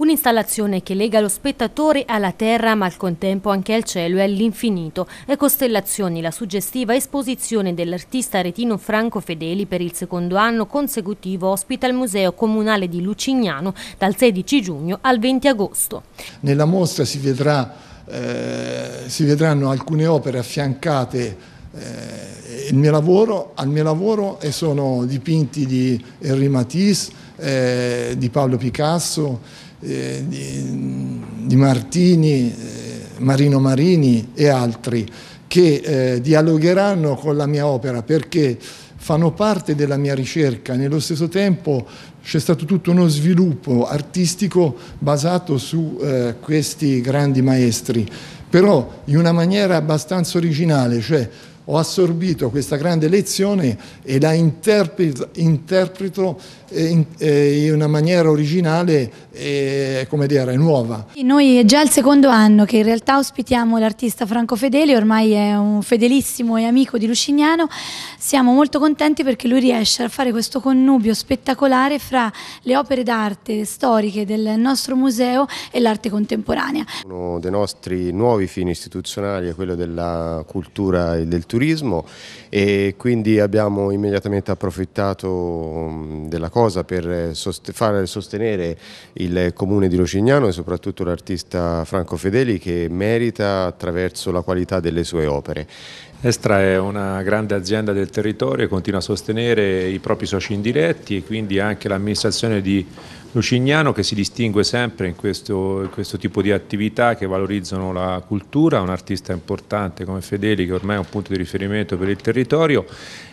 Un'installazione che lega lo spettatore alla terra ma al contempo anche al cielo e all'infinito. E Costellazioni, la suggestiva esposizione dell'artista retino Franco Fedeli per il secondo anno consecutivo ospita il Museo Comunale di Lucignano dal 16 giugno al 20 agosto. Nella mostra si, vedrà, eh, si vedranno alcune opere affiancate eh, il mio lavoro, al mio lavoro e sono dipinti di Henri Matisse, eh, di Paolo Picasso eh, di, di, Martini, eh, Marino Marini e altri che eh, dialogheranno con la mia opera perché fanno parte della mia ricerca. Nello stesso tempo c'è stato tutto uno sviluppo artistico basato su eh, questi grandi maestri, però in una maniera abbastanza originale, cioè ho assorbito questa grande lezione e la interpreto, interpreto eh, in, eh, in, una maniera originale e come dire, nuova. Noi è già il secondo anno che in realtà ospitiamo l'artista Franco Fedeli, ormai è un fedelissimo e amico di Lucignano, siamo molto contenti perché lui riesce a fare questo connubio spettacolare fra le opere d'arte storiche del nostro museo e l'arte contemporanea. Uno dei nostri nuovi fini istituzionali è quello della cultura e del turismo e quindi abbiamo immediatamente approfittato mm, della cosa per eh, sost far sostenere il comune di Rocignano e soprattutto l'artista Franco Fedeli che merita attraverso la qualità delle sue opere. Estra è una grande azienda del territorio e continua a sostenere i propri soci indiretti e quindi anche l'amministrazione di Lucignano che si distingue sempre in questo, in questo, tipo di attività che valorizzano la cultura, un artista importante come Fedeli che ormai è un punto di riferimento per il territorio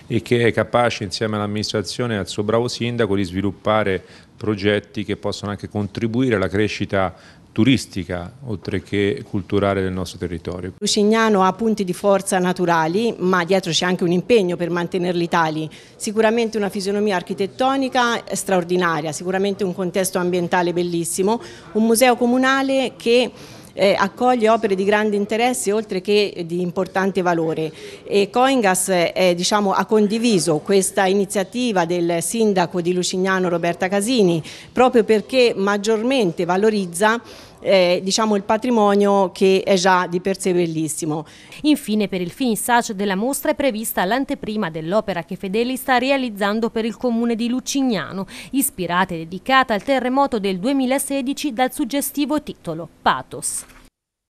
e che è capace insieme all'amministrazione e al suo bravo sindaco di sviluppare progetti che possono anche contribuire alla crescita turistica oltre che culturale del nostro territorio. Lucignano ha punti di forza naturali ma dietro c'è anche un impegno per mantenerli tali, sicuramente una fisionomia architettonica straordinaria, sicuramente un contesto ambientale bellissimo, un museo comunale che eh, accoglie opere di grande interesse oltre che di importante valore e Coingas eh, diciamo, ha condiviso questa iniziativa del sindaco di Lucignano Roberta Casini proprio perché maggiormente valorizza eh, diciamo il patrimonio che è già di per sé bellissimo. Infine per il finissage della mostra è prevista l'anteprima dell'opera che Fedeli sta realizzando per il comune di Lucignano, ispirata e dedicata al terremoto del 2016 dal suggestivo titolo Pathos.